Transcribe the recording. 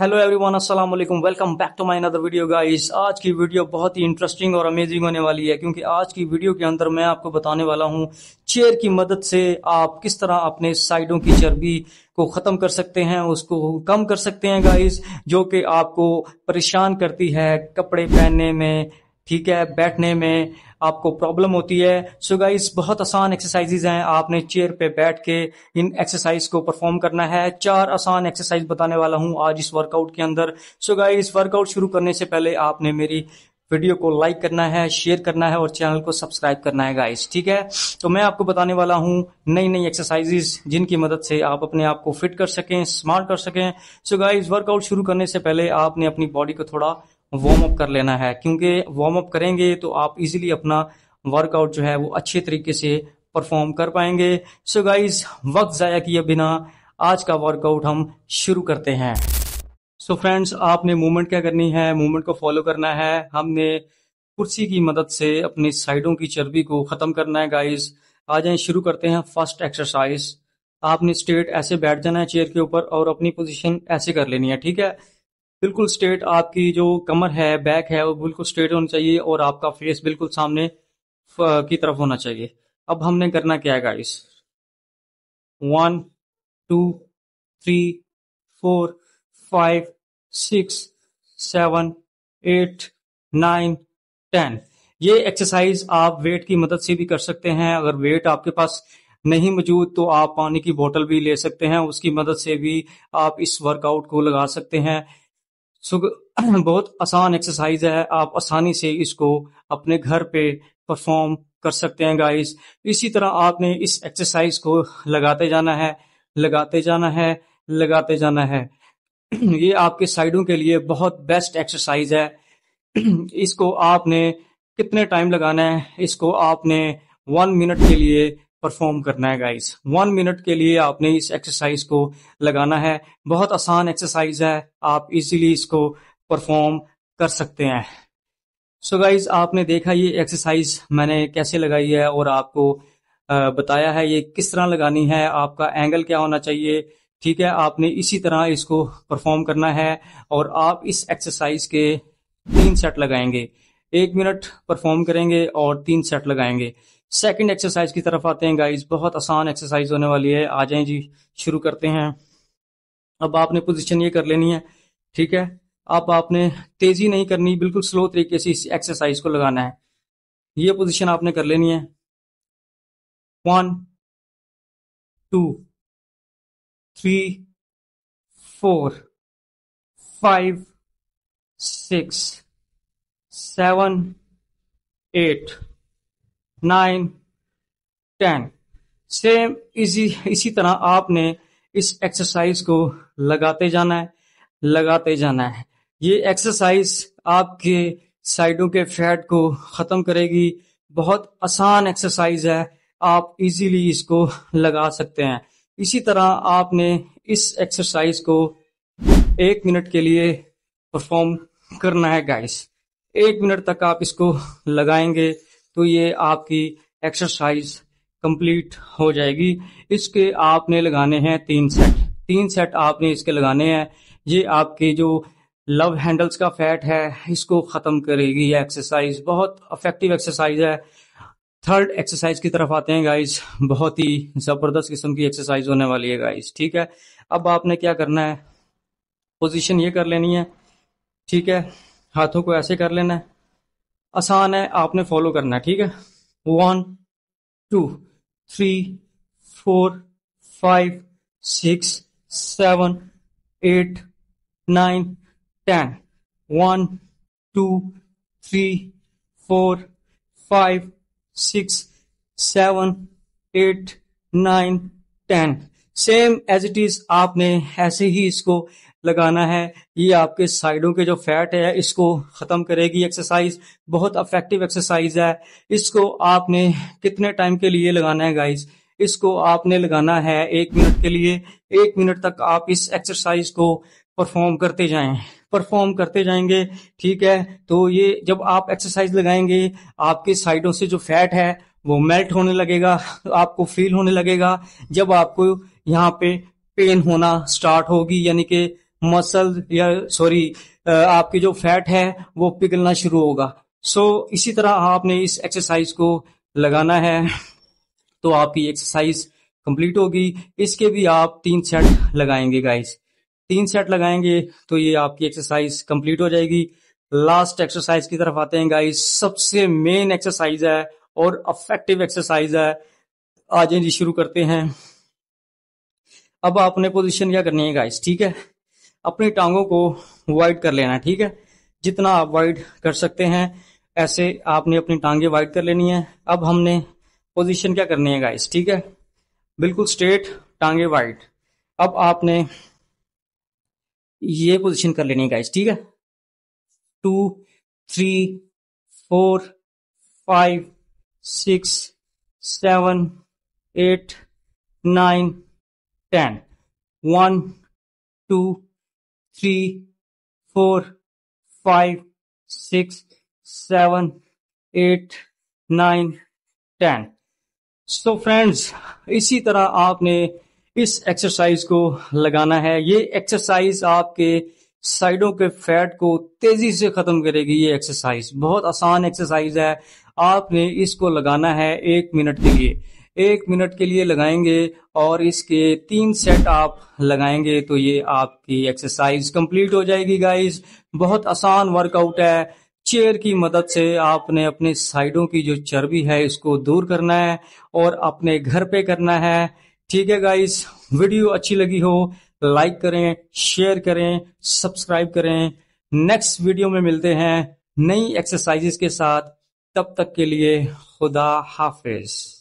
hello everyone अस्सलाम वालेकुम welcome back to my another video guys आज की वीडियो बहुत ही इंटरेस्टिंग और अमेजिंग होने वाली है क्योंकि आज की वीडियो के अंदर मैं आपको बताने वाला हूं चेयर की मदद से आप किस तरह अपने साइडों की चर्बी को ख़त्म कर सकते हैं उसको कम कर सकते हैं गाइस जो कि आपको परेशान करती है कपड़े पहनने में ठीक है बैठने में आपको प्रॉब्लम होती है सो so गाइस बहुत आसान एक्सरसाइजेज हैं आपने चेयर पे बैठ के इन एक्सरसाइज को परफॉर्म करना है चार आसान एक्सरसाइज बताने वाला हूं आज इस वर्कआउट के अंदर सो so गाइस वर्कआउट शुरू करने से पहले आपने मेरी वीडियो को लाइक करना है शेयर करना है और चैनल को सब्सक्राइब करना है गाइस ठीक है तो मैं आपको बताने वाला हूँ नई नई एक्सरसाइजेज जिनकी मदद से आप अपने आप को फिट कर सकें स्मार्ट कर सकें सो गाइस वर्कआउट शुरू करने से पहले आपने अपनी बॉडी को थोड़ा वार्म अप कर लेना है क्योंकि वार्म अप करेंगे तो आप इजीली अपना वर्कआउट जो है वो अच्छे तरीके से परफॉर्म कर पाएंगे सो so गाइज वक्त ज़ाया किए बिना आज का वर्कआउट हम शुरू करते हैं सो so फ्रेंड्स आपने मूवमेंट क्या करनी है मूवमेंट को फॉलो करना है हमने कुर्सी की मदद से अपने साइडों की चर्बी को ख़त्म करना है गाइज आ जाए शुरू करते हैं फर्स्ट एक्सरसाइज आपने स्टेट ऐसे बैठ जाना है चेयर के ऊपर और अपनी पोजीशन ऐसे कर लेनी है ठीक है बिल्कुल स्ट्रेट आपकी जो कमर है बैक है वो बिल्कुल स्ट्रेट होनी चाहिए और आपका फेस बिल्कुल सामने की तरफ होना चाहिए अब हमने करना क्या है guys one two three four five six seven eight nine ten ये एक्सरसाइज आप वेट की मदद से भी कर सकते हैं अगर वेट आपके पास नहीं मौजूद तो आप पानी की बोतल भी ले सकते हैं उसकी मदद से भी आप इस वर्कआउट को लगा सकते हैं सो बहुत आसान एक्सरसाइज है आप आसानी से इसको अपने घर पे परफॉर्म कर सकते हैं गाइस इसी तरह आपने इस एक्सरसाइज को लगाते जाना है लगाते जाना है लगाते जाना है ये आपके साइडों के लिए बहुत बेस्ट एक्सरसाइज है इसको आपने कितने टाइम लगाना है इसको आपने वन मिनट के लिए परफॉर्म करना है गाइस वन मिनट के लिए आपने इस एक्सरसाइज को लगाना है बहुत आसान एक्सरसाइज है आप इजीली इसको परफॉर्म कर सकते हैं सो so गाइज आपने देखा ये एक्सरसाइज मैंने कैसे लगाई है और आपको बताया है ये किस तरह लगानी है आपका एंगल क्या होना चाहिए ठीक है आपने इसी तरह इसको परफॉर्म करना है और आप इस एक्सरसाइज के तीन सेट लगाएंगे एक मिनट परफॉर्म करेंगे और तीन सेट लगाएंगे सेकंड एक्सरसाइज की तरफ आते हैं गाइस बहुत आसान एक्सरसाइज होने वाली है आ जाए जी शुरू करते हैं अब आपने पोजिशन ये कर लेनी है ठीक है अब आपने तेजी नहीं करनी बिल्कुल स्लो तरीके से इस एक्सरसाइज को लगाना है ये पोजिशन आपने कर लेनी है one two three four five six seven eight nine ten same इसी इसी तरह आपने इस एक्सरसाइज को लगाते जाना है लगाते जाना है ये एक्सरसाइज आपके साइडों के फैट को ख़त्म करेगी बहुत आसान एक्सरसाइज है आप इजीली इसको लगा सकते हैं इसी तरह आपने इस एक्सरसाइज को एक मिनट के लिए परफॉर्म करना है गाइस एक मिनट तक आप इसको लगाएंगे तो ये आपकी एक्सरसाइज कंप्लीट हो जाएगी इसके आपने लगाने हैं तीन सेट तीन सेट आपने इसके लगाने हैं ये आपके जो लव हैंडल्स का फैट है इसको ख़त्म करेगी ये एक्सरसाइज बहुत अफेक्टिव एक्सरसाइज है थर्ड एक्सरसाइज की तरफ आते हैं गाइस बहुत ही ज़बरदस्त किस्म की एक्सरसाइज होने वाली है गाइस ठीक है अब आपने क्या करना है पोजीशन ये कर लेनी है ठीक है हाथों को ऐसे कर लेना है आसान है आपने फॉलो करना है ठीक है one two three four five six seven eight nine ten one two three four five six seven eight nine ten same as it is आपने ऐसे ही इसको लगाना है ये आपके साइडों के जो फैट है इसको ख़त्म करेगी एक्सरसाइज बहुत अफेक्टिव एक्सरसाइज है इसको आपने कितने टाइम के लिए लगाना है गाइज इसको आपने लगाना है एक मिनट के लिए एक मिनट तक आप इस एक्सरसाइज को परफॉर्म करते जाएं परफॉर्म करते जाएंगे ठीक है तो ये जब आप एक्सरसाइज लगाएंगे आपके साइडों से जो फैट है वो मेल्ट होने लगेगा आपको फील होने लगेगा जब आपको यहाँ पे पेन होना स्टार्ट होगी यानी कि मसल या सॉरी आपकी जो फैट है वो पिघलना शुरू होगा सो so, इसी तरह आपने इस एक्सरसाइज को लगाना है तो आपकी एक्सरसाइज कंप्लीट होगी इसके भी आप तीन सेट लगाएंगे गाइस तीन सेट लगाएंगे तो ये आपकी एक्सरसाइज कंप्लीट हो जाएगी लास्ट एक्सरसाइज की तरफ आते हैं गाइस सबसे मेन एक्सरसाइज है और अफेक्टिव एक्सरसाइज है आज जी शुरू करते हैं अब आपने पोजीशन क्या करनी है गाइस ठीक है अपनी टांगों को वाइड कर लेना है ठीक है जितना आप वाइड कर सकते हैं ऐसे आपने अपनी टांगे वाइड कर लेनी है अब हमने पोजीशन क्या करनी है गाइस ठीक है बिल्कुल स्ट्रेट टांगे वाइड अब आपने ये पोजीशन कर लेनी है गाइस ठीक है two three four five six seven eight nine ten one two three four five six seven eight nine ten so friends इसी तरह आपने इस एक्सरसाइज को लगाना है ये एक्सरसाइज आपके साइडों के फैट को तेजी से खत्म करेगी ये एक्सरसाइज बहुत आसान एक्सरसाइज है आपने इसको लगाना है एक मिनट के लिए एक मिनट के लिए लगाएंगे और इसके तीन सेट आप लगाएंगे तो ये आपकी एक्सरसाइज कंप्लीट हो जाएगी गाइस बहुत आसान वर्कआउट है चेयर की मदद से आपने अपने साइडों की जो चर्बी है इसको दूर करना है और अपने घर पे करना है ठीक है गाइस वीडियो अच्छी लगी हो लाइक करें शेयर करें सब्सक्राइब करें नेक्स्ट वीडियो में मिलते हैं नई एक्सरसाइजेस के साथ तब तक के लिए खुदा हाफिज़